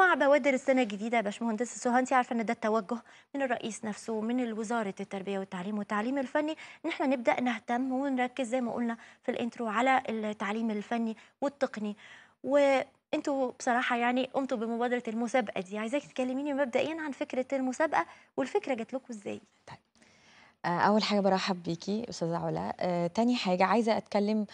مع بوادر السنه الجديده يا باشمهندسه سهى انت عارفه ان ده التوجه من الرئيس نفسه ومن وزاره التربيه والتعليم والتعليم الفني ان احنا نبدا نهتم ونركز زي ما قلنا في الانترو على التعليم الفني والتقني و انتوا بصراحه يعني قمتوا بمبادره المسابقه دي عايزاك تكلميني مبدئيا عن فكره المسابقه والفكره جات لكم ازاي طيب آه، اول حاجه برحب بيكي استاذه علا أه تاني حاجه عايزه اتكلم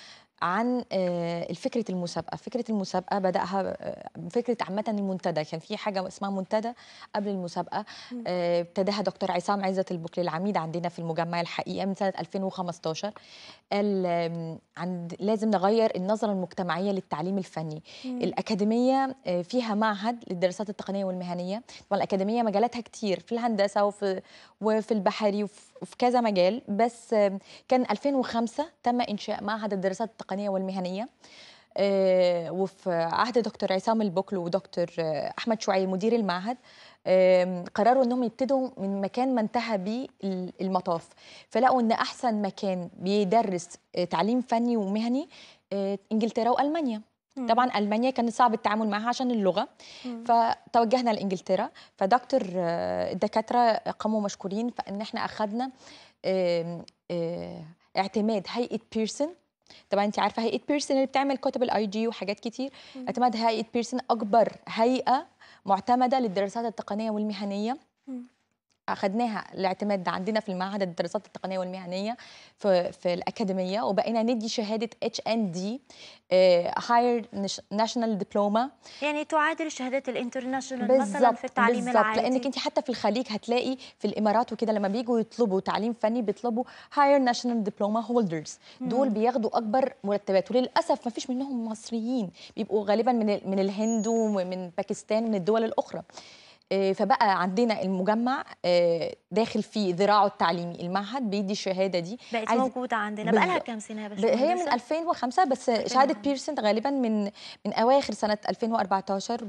عن آه، فكرة المسابقة فكرة المسابقة بدأها آه، فكرة عامة المنتدى كان في حاجة اسمها منتدى قبل المسابقة آه، ابتداها دكتور عصام عزت البكلي العميد عندنا في المجمع الحقيقة من سنة 2015 قال عند لازم نغير النظرة المجتمعية للتعليم الفني مم. الأكاديمية فيها معهد للدراسات التقنية والمهنية طبعا الأكاديمية مجالاتها كتير في الهندسة وفي, وفي البحري وفي كذا مجال بس كان 2005 تم إنشاء معهد الدراسات التقنية التقنيه والمهنيه آه، وفي عهد دكتور عصام البوكلو ودكتور آه، احمد شعي مدير المعهد آه، قرروا انهم يبتدوا من مكان ما انتهى بيه المطاف فلقوا ان احسن مكان بيدرس تعليم فني ومهني انجلترا والمانيا طبعا المانيا كان صعب التعامل معها عشان اللغه مم. فتوجهنا لانجلترا فدكتور الدكاتره قاموا مشكورين فان احنا اخذنا اعتماد هيئه بيرسون طبعا انت عارفه هيئه بيرسون اللي بتعمل كتب الاي جي وحاجات كتير اعتمد هيئه بيرسون اكبر هيئه معتمده للدراسات التقنيه والمهنيه اخذناها الاعتماد ده عندنا في المعهد الدراسات التقنيه والمهنيه في, في الاكاديميه وبقينا ندي شهاده اتش ان دي هاير ناشونال دبلوما يعني تعادل شهادات الانترناشونال مثلا في التعليم بالزبط بالظبط لانك انت حتى في الخليج هتلاقي في الامارات وكده لما بيجوا يطلبوا تعليم فني بيطلبوا هاير ناشونال دبلوما هولدرز دول بياخدوا اكبر مرتبات وللاسف ما فيش منهم مصريين بيبقوا غالبا من من الهند ومن باكستان ومن الدول الاخرى آه، فبقى عندنا المجمع آه، داخل في ذراعه التعليمي المعهد بيدي الشهاده دي بقت عايز... موجوده عندنا بقى لها كام سنه يا باشمهندس هي من 2005 بس شهاده بيرسنت غالبا من من اواخر سنه 2014 و2013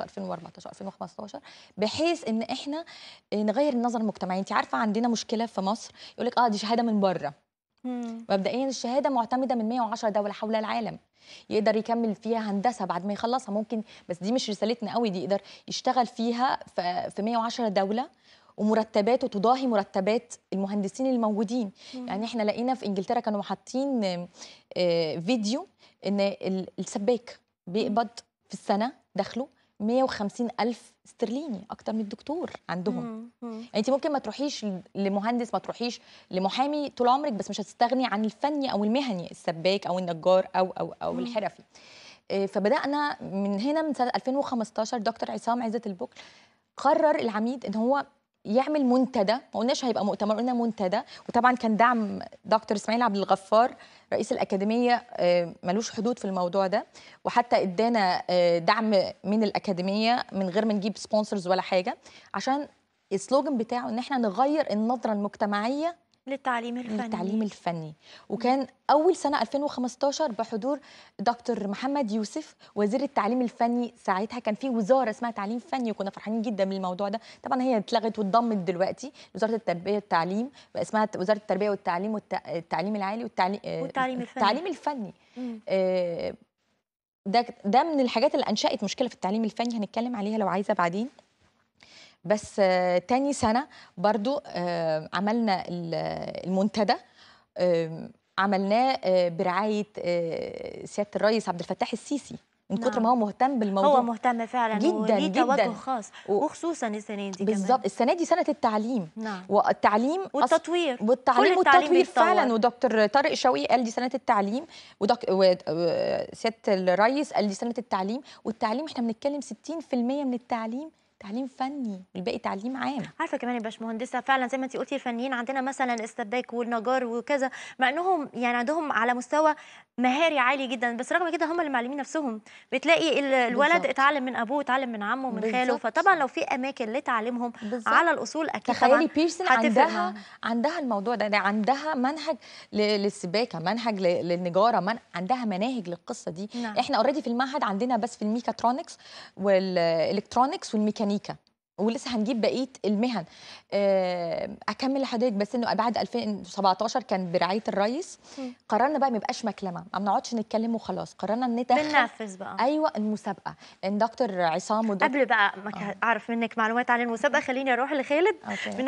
2014 2015 بحيث ان احنا نغير النظر المجتمعي انت عارفه عندنا مشكله في مصر يقول لك اه دي شهاده من بره مبدئيا الشهاده معتمده من 110 دوله حول العالم يقدر يكمل فيها هندسه بعد ما يخلصها ممكن بس دي مش رسالتنا قوي دي يقدر يشتغل فيها في 110 دوله ومرتباته تضاهي مرتبات المهندسين الموجودين مم. يعني احنا لقينا في انجلترا كانوا حاطين آه، فيديو ان السباك بيقبض في السنه دخله 150 ألف استرليني أكتر من الدكتور عندهم يعني أنت ممكن ما تروحيش لمهندس ما تروحيش لمحامي طول عمرك بس مش هتستغني عن الفني أو المهني السباك أو النجار أو أو أو الحرفي آه، فبدأنا من هنا من سنة 2015 دكتور عصام عزة البكر قرر العميد ان هو يعمل منتدى ما قلناش هيبقى مؤتمر قلنا منتدى وطبعا كان دعم دكتور اسماعيل عبد الغفار رئيس الاكاديميه آه، ملوش حدود في الموضوع ده وحتى ادانا آه، دعم من الاكاديميه من غير ما نجيب سبونسرز ولا حاجه عشان السلوجن بتاعه ان احنا نغير النظره المجتمعيه للتعليم الفني للتعليم الفني وكان اول سنه 2015 بحضور دكتور محمد يوسف وزير التعليم الفني ساعتها كان في وزاره اسمها تعليم فني وكنا فرحانين جدا من الموضوع ده طبعا هي اتلغت واتضمت دلوقتي وزاره التربيه والتعليم بقى اسمها وزاره التربيه والتعليم والتعليم العالي والتعليم, آه، والتعليم الفني التعليم الفني آه، ده ده من الحاجات اللي انشات مشكله في التعليم الفني هنتكلم عليها لو عايزه بعدين بس تاني سنه برضو آه، عملنا المنتدى آه، عملناه آه، برعايه سياده الرئيس عبد الفتاح السيسي من كتر نعم. ما هو مهتم بالموضوع هو مهتم فعلا جدا وليه توجه خاص وخصوصا السنه دي كمان بالظبط السنه دي سنه التعليم نعم والتعليم والتطوير والتعليم والتطوير فعلا ودكتور طارق شوقي قال دي سنه التعليم ودك... وسياده الرئيس قال دي سنه التعليم والتعليم احنا بنتكلم 60% من التعليم تعليم فني والباقي تعليم عام عارفه كمان يا باشمهندسه فعلا زي ما انت قلتي الفنيين عندنا مثلا السباك والنجار وكذا مع انهم يعني عندهم على مستوى مهاري عالي جدا بس رغم كده هم اللي معلمين نفسهم بتلاقي الولد بالزبط. اتعلم من ابوه اتعلم من عمه من خاله فطبعا لو في اماكن لتعليمهم بالزبط. على الاصول اكيد تخيلي بيرسون عندها عندها الموضوع ده, يعني عندها منهج للسباكه منهج للنجاره من عندها مناهج للقصه دي نعم. احنا اوريدي في المعهد عندنا بس في الميكاترونكس والالكترونكس والميكانيكس ميكا ولسه هنجيب بقيه المهن آه، اكمل لحضرتك بس انه بعد 2017 كان برعايه الرئيس قررنا بقى ما يبقاش مكلمه ما بنقعدش نتكلم وخلاص قررنا ندخل بننفذ بقى ايوه المسابقه ان دكتور عصام ودكتور قبل بقى ما آه. اعرف منك معلومات عن المسابقه آه. خليني اروح لخالد